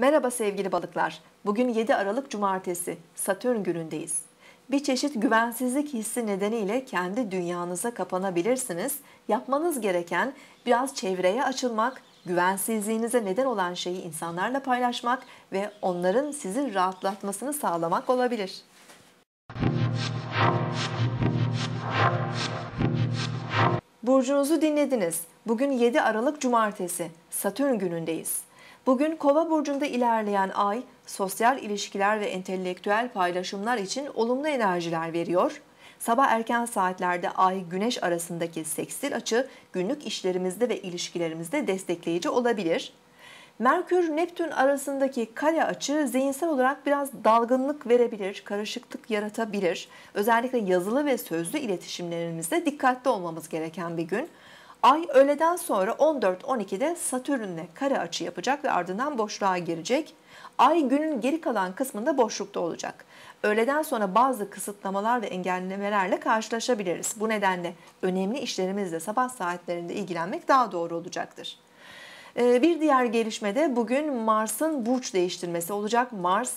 Merhaba sevgili balıklar. Bugün 7 Aralık Cumartesi, Satürn günündeyiz. Bir çeşit güvensizlik hissi nedeniyle kendi dünyanıza kapanabilirsiniz. Yapmanız gereken biraz çevreye açılmak, güvensizliğinize neden olan şeyi insanlarla paylaşmak ve onların sizi rahatlatmasını sağlamak olabilir. Burcunuzu dinlediniz. Bugün 7 Aralık Cumartesi, Satürn günündeyiz. Bugün Kova burcunda ilerleyen ay sosyal ilişkiler ve entelektüel paylaşımlar için olumlu enerjiler veriyor. Sabah erken saatlerde ay güneş arasındaki seksil açı günlük işlerimizde ve ilişkilerimizde destekleyici olabilir. Merkür Neptün arasındaki kare açı zihinsel olarak biraz dalgınlık verebilir, karışıklık yaratabilir. Özellikle yazılı ve sözlü iletişimlerimizde dikkatli olmamız gereken bir gün. Ay öğleden sonra 14-12'de Satürn'le kare açı yapacak ve ardından boşluğa girecek. Ay günün geri kalan kısmında boşlukta olacak. Öğleden sonra bazı kısıtlamalar ve engellemelerle karşılaşabiliriz. Bu nedenle önemli işlerimizle sabah saatlerinde ilgilenmek daha doğru olacaktır. Ee, bir diğer gelişmede bugün Mars'ın burç değiştirmesi olacak. Mars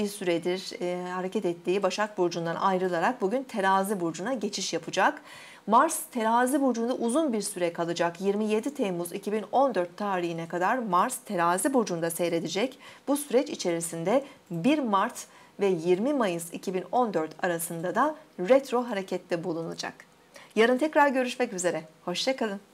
bir süredir e, hareket ettiği Başak Burcu'ndan ayrılarak bugün Terazi Burcu'na geçiş yapacak. Mars Terazi Burcu'nda uzun bir süre kalacak. 27 Temmuz 2014 tarihine kadar Mars Terazi Burcu'nda seyredecek. Bu süreç içerisinde 1 Mart ve 20 Mayıs 2014 arasında da retro harekette bulunacak. Yarın tekrar görüşmek üzere. Hoşçakalın.